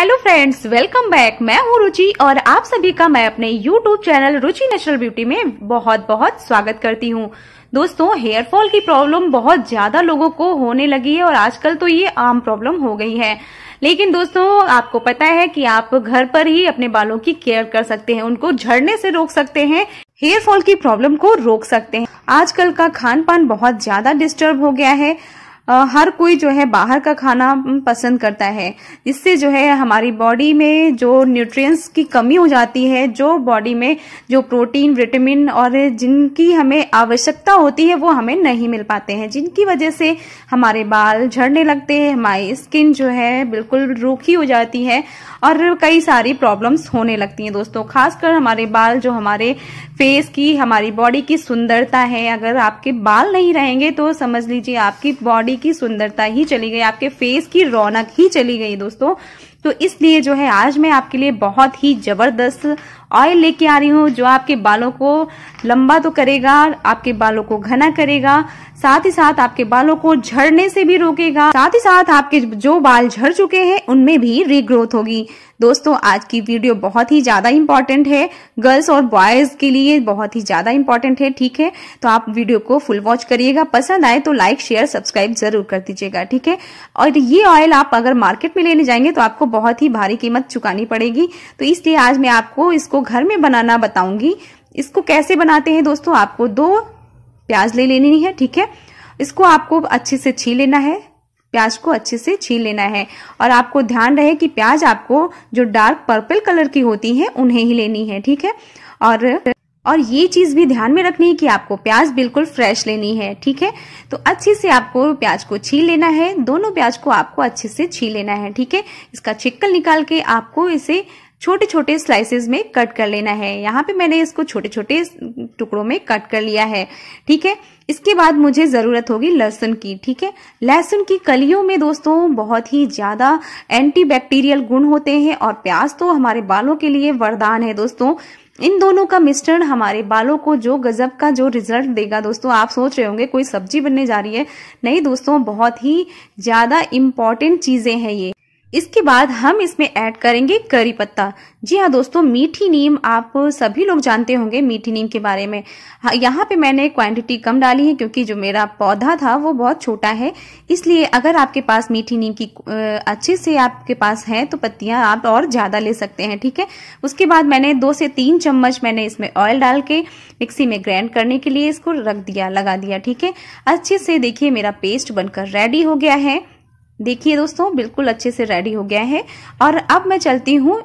Hello friends welcome back मैं हूं रुचि और आप सभी का मैं अपने YouTube channel Ruchi natural beauty में बहुत बहुत स्वागत करती हूं दोस्तों हेयर फॉल की प्रॉब्लम बहुत ज्यादा लोगों को होने लगी है और आजकल तो ये आम प्रॉब्लम हो गई है लेकिन दोस्तों आपको पता है कि आप घर पर ही अपने बालों की केयर कर सकते हैं उनको झड़ने से रोक सकते हैं हेयर फॉल की प्रॉब्लम को रोक सकते हैं आजकल का खान पान बहुत ज्यादा डिस्टर्ब हो गया है हर कोई जो है बाहर का खाना पसंद करता है जिससे जो है हमारी बॉडी में जो न्यूट्रिएंट्स की कमी हो जाती है जो बॉडी में जो प्रोटीन विटामिन और जिनकी हमें आवश्यकता होती है वो हमें नहीं मिल पाते हैं जिनकी वजह से हमारे बाल झड़ने लगते हैं हमारी स्किन जो है बिल्कुल रूखी हो जाती है और कई सारी प्रॉब्लम्स होने लगती हैं दोस्तों खासकर हमारे बाल जो हमारे फेस की हमारी बॉडी की सुंदरता है अगर आपके बाल नहीं रहेंगे तो समझ लीजिए आपकी बॉडी की सुंदरता ही चली गई आपके फेस की रौनक ही चली गई दोस्तों तो इसलिए जो है आज मैं आपके लिए बहुत ही ज़बरदस्त ऑयल लेके आ रही हूँ जो आपके बालों को लंबा तो करेगा आपके बालों को घना करेगा साथ ही साथ आपके बालों को झड़ने से भी रोकेगा साथ ही साथ आपके जो बाल झड़ चुके हैं उनमें भी रीग्रोथ होगी दोस्तों आज की वीडियो बहुत ही ज्यादा इंपॉर्टेंट है गर्ल्स और बॉयज के लिए बहुत ही ज्यादा इंपॉर्टेंट है ठीक है तो आप वीडियो को फुल वॉच करिएगा पसंद आए तो लाइक शेयर सब्सक्राइब जरूर कर दीजिएगा ठीक है और ये ऑयल आप अगर मार्केट में लेने जाएंगे तो आपको बहुत ही भारी कीमत चुकानी पड़ेगी तो इसलिए आज मैं आपको इसको आपको घर में बनाना बताऊंगी इसको कैसे बनाते हैं दोस्तों आपको दो प्याज ले लेनी है ठीक है इसको आपको अच्छे से छीन लेना है प्याज को अच्छे से छीन लेना है और आपको ध्यान रहे कि प्याज आपको जो डार्क पर्पल कलर की होती है उन्हें ही लेनी है ठीक है और और ये चीज भी ध्यान में रखनी है कि आपको प्याज बिल्कुल फ्रेश लेनी है ठीक है तो अच्छे से आपको प्याज को छील लेना है दोनों प्याज को आपको अच्छे से छील लेना है ठीक है इसका छिक्कल निकाल के आपको इसे छोटे छोटे स्लाइसेस में कट कर लेना है यहाँ पे मैंने इसको छोटे छोटे टुकड़ों में कट कर लिया है ठीक है इसके बाद मुझे ज़रूरत होगी लहसुन की ठीक है लहसुन की कलियों में दोस्तों बहुत ही ज़्यादा एंटीबैक्टीरियल गुण होते हैं और प्याज तो हमारे बालों के लिए वरदान है दोस्तों इन दोनों का मिश्रण हमारे बालों को जो गजब का जो रिजल्ट देगा दोस्तों आप सोच रहे होंगे कोई सब्जी बनने जा रही है नहीं दोस्तों बहुत ही ज़्यादा इम्पॉर्टेंट चीज़ें हैं ये इसके बाद हम इसमें ऐड करेंगे करी पत्ता जी हाँ दोस्तों मीठी नीम आप सभी लोग जानते होंगे मीठी नीम के बारे में हाँ, यहाँ पे मैंने क्वांटिटी कम डाली है क्योंकि जो मेरा पौधा था वो बहुत छोटा है इसलिए अगर आपके पास मीठी नीम की अच्छे से आपके पास है तो पत्तियां आप और ज़्यादा ले सकते हैं ठीक है उसके बाद मैंने दो से तीन चम्मच मैंने इसमें ऑयल डाल के मिक्सी में ग्राइंड करने के लिए इसको रख दिया लगा दिया ठीक है अच्छे से देखिए मेरा पेस्ट बनकर रेडी हो गया है देखिए दोस्तों बिल्कुल अच्छे से रेडी हो गया है और अब मैं चलती हूँ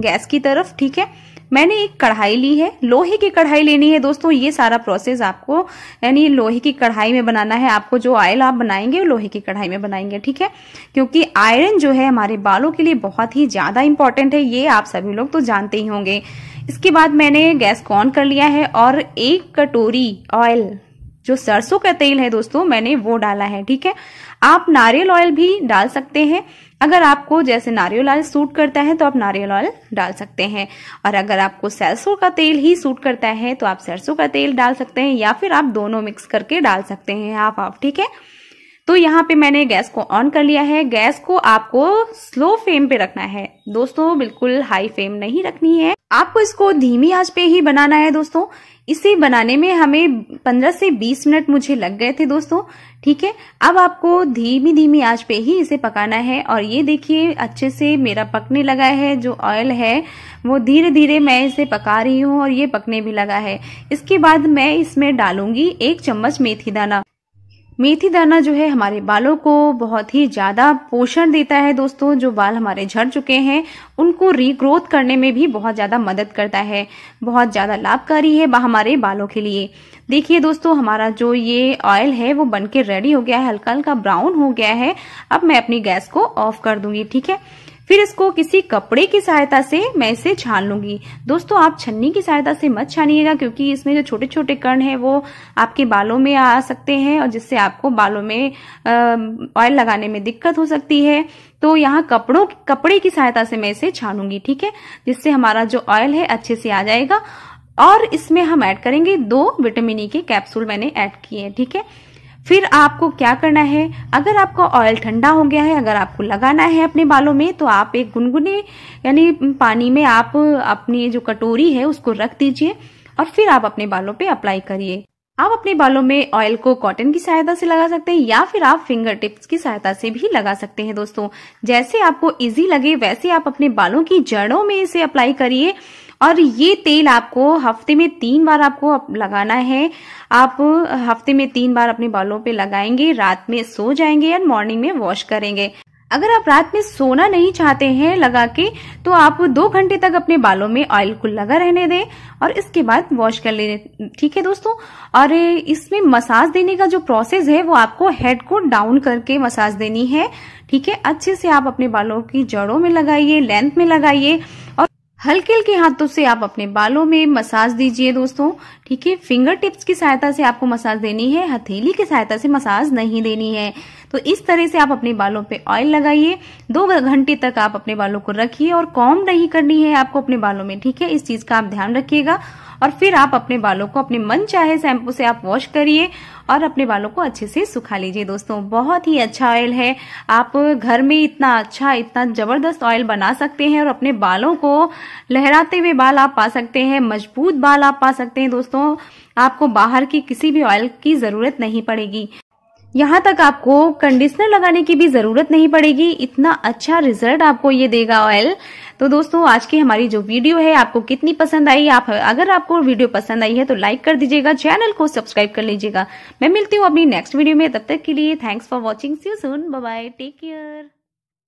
गैस की तरफ ठीक है मैंने एक कढ़ाई ली है लोहे की कढ़ाई लेनी है दोस्तों ये सारा प्रोसेस आपको यानी लोहे की कढ़ाई में बनाना है आपको जो ऑयल आप बनाएंगे लोहे की कढ़ाई में बनाएंगे ठीक है क्योंकि आयरन जो है हमारे बालों के लिए बहुत ही ज़्यादा इंपॉर्टेंट है ये आप सभी लोग तो जानते ही होंगे इसके बाद मैंने गैस को ऑन कर लिया है और एक कटोरी ऑयल जो सरसों का तेल है दोस्तों मैंने वो डाला है ठीक है आप नारियल ऑयल भी डाल सकते हैं अगर आपको जैसे नारियल ऑयल सूट करता है तो आप नारियल ऑयल डाल सकते हैं और अगर आपको सरसों का तेल ही सूट करता है तो आप सरसों का तेल डाल सकते हैं या फिर आप दोनों मिक्स करके डाल सकते हैं हाफ हाफ ठीक है तो यहाँ पे मैंने गैस को ऑन कर लिया है गैस को आपको स्लो फ्लेम पे रखना है दोस्तों बिल्कुल हाई फ्लेम नहीं रखनी है आपको इसको धीमी आंच पे ही बनाना है दोस्तों इसे बनाने में हमें 15 से 20 मिनट मुझे लग गए थे दोस्तों ठीक है अब आपको धीमी धीमी आंच पे ही इसे पकाना है और ये देखिए अच्छे से मेरा पकने लगा है जो ऑयल है वो धीरे धीरे मैं इसे पका रही हूँ और ये पकने भी लगा है इसके बाद मैं इसमें डालूंगी एक चम्मच मेथी दाना मेथी दाना जो है हमारे बालों को बहुत ही ज़्यादा पोषण देता है दोस्तों जो बाल हमारे झड़ चुके हैं उनको रीग्रोथ करने में भी बहुत ज़्यादा मदद करता है बहुत ज़्यादा लाभकारी है हमारे बालों के लिए देखिए दोस्तों हमारा जो ये ऑयल है वो बनके रेडी हो गया है हल्का हल्का ब्राउन हो गया है अब मैं अपनी गैस को ऑफ कर दूंगी ठीक है फिर इसको किसी कपड़े की सहायता से मैं इसे छान लूंगी दोस्तों आप छन्नी की सहायता से मत छानिएगा क्योंकि इसमें जो छोटे छोटे कर्ण है वो आपके बालों में आ सकते हैं और जिससे आपको बालों में ऑयल लगाने में दिक्कत हो सकती है तो यहाँ कपड़ों कपड़े की सहायता से मैं इसे छानूंगी ठीक है जिससे हमारा जो ऑयल है अच्छे से आ जाएगा और इसमें हम ऐड करेंगे दो विटामिन ई e के कैप्सूल मैंने ऐड किए हैं ठीक है थीके? फिर आपको क्या करना है अगर आपका ऑयल ठंडा हो गया है अगर आपको लगाना है अपने बालों में तो आप एक गुनगुने यानी पानी में आप अपनी जो कटोरी है उसको रख दीजिए और फिर आप अपने बालों पे अप्लाई करिए आप अपने बालों में ऑयल को कॉटन की सहायता से लगा सकते हैं या फिर आप फिंगर टिप्स की सहायता से भी लगा सकते हैं दोस्तों जैसे आपको इजी लगे वैसे आप अपने बालों की जड़ों में इसे अप्लाई करिए और ये तेल आपको हफ्ते में तीन बार आपको लगाना है आप हफ्ते में तीन बार अपने बालों पे लगाएंगे रात में सो जाएंगे या मॉर्निंग में वॉश करेंगे अगर आप रात में सोना नहीं चाहते हैं लगा के तो आप दो घंटे तक अपने बालों में ऑयल को लगा रहने दें और इसके बाद वॉश कर लेने ठीक है दोस्तों और इसमें मसाज देने का जो प्रोसेस है वो आपको हेड को डाउन करके मसाज देनी है ठीक है अच्छे से आप अपने बालों की जड़ों में लगाइए लेंथ में लगाइए और हल्के हल्के हाथों से आप अपने बालों में मसाज दीजिए दोस्तों ठीक है फिंगर टिप्स की सहायता से आपको मसाज देनी है हथेली की सहायता से मसाज नहीं देनी है तो इस तरह से आप अपने बालों पे ऑयल लगाइए दो घंटे तक आप अपने बालों को रखिए और कॉम नहीं करनी है आपको अपने बालों में ठीक है इस चीज का आप ध्यान रखिएगा और फिर आप अपने बालों को अपने मन चाहे शैम्पू से आप वॉश करिए और अपने बालों को अच्छे से सुखा लीजिए दोस्तों बहुत ही अच्छा ऑयल है आप घर में इतना अच्छा इतना जबरदस्त ऑयल बना सकते हैं और अपने बालों को लहराते हुए बाल आप पा सकते हैं मजबूत बाल आप पा सकते हैं दोस्तों आपको बाहर की किसी भी ऑयल की जरूरत नहीं पड़ेगी यहाँ तक आपको कंडीशनर लगाने की भी ज़रूरत नहीं पड़ेगी इतना अच्छा रिजल्ट आपको ये देगा ऑयल तो दोस्तों आज की हमारी जो वीडियो है आपको कितनी पसंद आई आप अगर आपको वीडियो पसंद आई है तो लाइक कर दीजिएगा चैनल को सब्सक्राइब कर लीजिएगा मैं मिलती हूँ अपनी नेक्स्ट वीडियो में तब तक के लिए thanks for watching see soon bye take care